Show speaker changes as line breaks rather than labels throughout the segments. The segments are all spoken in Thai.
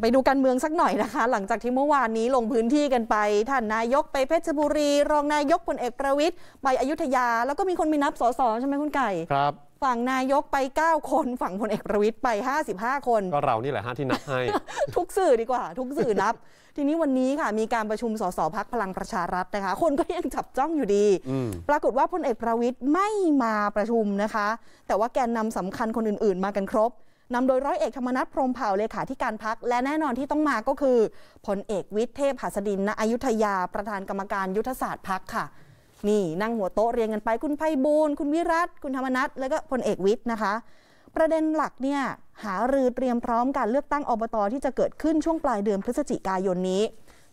ไปดูการเมืองสักหน่อยนะคะ หลังจากที่เมื่อวานนี้ลงพื้นที่กันไป ท่านนายกไปเพชรบุรี รองนายกพลเอกประวิทย์ไปอยุธยา แล้วก็มีคนมีนับสสใช่ไหมคุณไก่ครับฝั่งนายกไป 9 คนฝั่งพลเอกประวิทย์ไป 55 คนก็เ
รานี่แหละฮะที่นับให้
ทุกสื่อดีกว่า ทุกสื่อนับ ทีนี้วันนี้ค่ะมีการประชุมสสพักพลังประชารัฐนะคะ คนก็ยังจับจ้องอยู่ดี ปรากฏว่าพลเอกประวิทย์ไม่มาประชุมนะคะ แต่ว่าแกนนำสำคัญคนอื่น ๆ มากันครบนำโดยร้อยเอกธรรมนัฐพรมเผ่าเลขาธิการพัก และแน่นอนที่ต้องมาก็คือพลเอกวิทย์เทพหัสดิน ณอยุธยา ประธานกรรมการยุทธศาสตร์พักค่ะนี่นั่งหัวโต๊ะเรียงกันไปคุณไพบูลคุณวิรัตคุณธรรมนัฐแล้วก็พลเอกวิทย์นะคะ ประเด็นหลักเนี่ย หารือเตรียมพร้อมการเลือกตั้งอบตอที่จะเกิดขึ้นช่วงปลายเดือนพฤศจิกายนนี้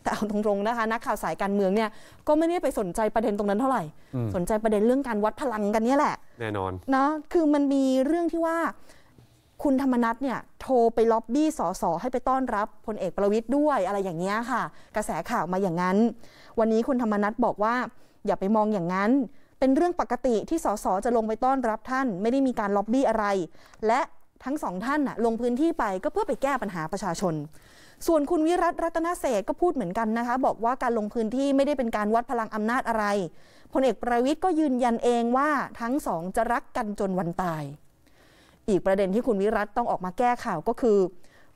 แต่เอาตรงๆนะคะนักข่าวสายการเมืองเนี่ยก็ไม่ได้ไปสนใจประเด็นตรงนั้นเท่าไหร่ สนใจประเด็นเรื่องการวัดพลังกันนี่แหละแน่นอนนะคือมันมีเรื่องที่ว่าคุณธรรมนัฐเนี่ยโทรไปล็อบบี้สสให้ไปต้อนรับพลเอกประวิทย์ด้วยอะไรอย่างเงี้ยค่ะ กระแสข่าวมาอย่างนั้น วันนี้คุณธรรมนัฐบอกว่าอย่าไปมองอย่างนั้น เป็นเรื่องปกติที่สสจะลงไปต้อนรับท่านไม่ได้มีการล็อบบี้อะไร และทั้งสองท่านลงพื้นที่ไปก็เพื่อไปแก้ปัญหาประชาชน ส่วนคุณวิรัตรัตนเศษก็พูดเหมือนกันนะคะ บอกว่าการลงพื้นที่ไม่ได้เป็นการวัดพลังอำนาจอะไรพลเอกประวิทย์ก็ยืนยันเองว่าทั้งสองจะรักกันจนวันตายอีกประเด็นที่คุณวิรัตต้องออกมาแก้ข่าวก็คือ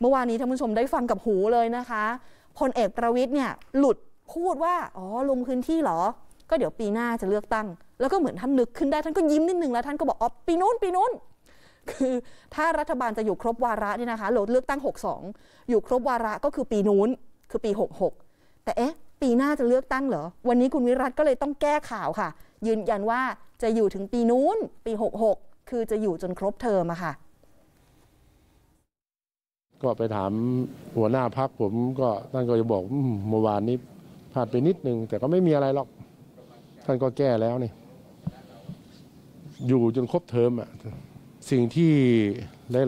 เมื่อวานนี้ท่านผู้ชมได้ฟังกับหูเลยนะคะพลเอกประวิทย์เนี่ยหลุดพูดว่าอ๋อลงพื้นที่เหรอ ก็เดี๋ยวปีหน้าจะเลือกตั้ง แล้วก็เหมือนท่านนึกขึ้นได้ท่านก็ยิ้มนิดนึงแล้วท่านก็บอกอ๋อ ปีนู้นปีนู้นคือถ้ารัฐบาลจะอยู่ครบวาระนี่นะคะโหลดเลือกตั้ง 62 อยู่ครบวาระก็คือปีนู้น คือปี 66 แต่เอ๊ะปีหน้าจะเลือกตั้งเหรอวันนี้คุณวิรัตก็เลยต้องแก้ข่าวค่ะ ยืนยันว่าจะอยู่ถึงปีนู้นปี 66คือจะอยู่จนครบเทอมอะค่ะ
ก็ไปถามหัวหน้าพักผมก็ท่านก็จะบอกเมื่อวานนี้พลาดไปนิดนึงแต่ก็ไม่มีอะไรหรอก ท่านก็แก้แล้วนี่อยู่จนครบเทอมอะสิ่งที่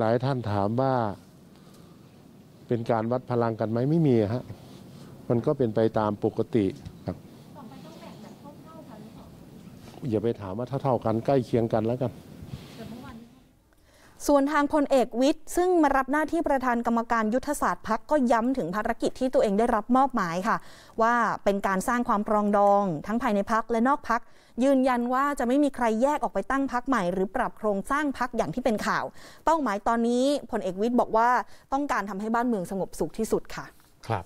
หลาย ๆ ท่านถามว่า เป็นการวัดพลังกันไหมไม่มีฮะมันก็เป็นไปตามปกติครับอย่าไปถามว่าเท่าๆกันใกล้เคียงกันแล้วกัน
ส่วนทางพลเอกวิทย์ซึ่งมารับหน้าที่ประธานกรรมการยุทธศาสตร์พักก็ย้ำถึงภารกิจที่ตัวเองได้รับมอบหมายค่ะว่าเป็นการสร้างความปรองดอง ทั้งภายในพักและนอกพักยืนยันว่าจะไม่มีใครแยกออกไปตั้งพักใหม่หรือปรับโครงสร้างพักอย่างที่เป็นข่าวเป้าหมายตอนนี้พลเอกวิทย์บอกว่าต้องการทำให้บ้านเมืองสงบสุขที่สุดค่ะ
ครับ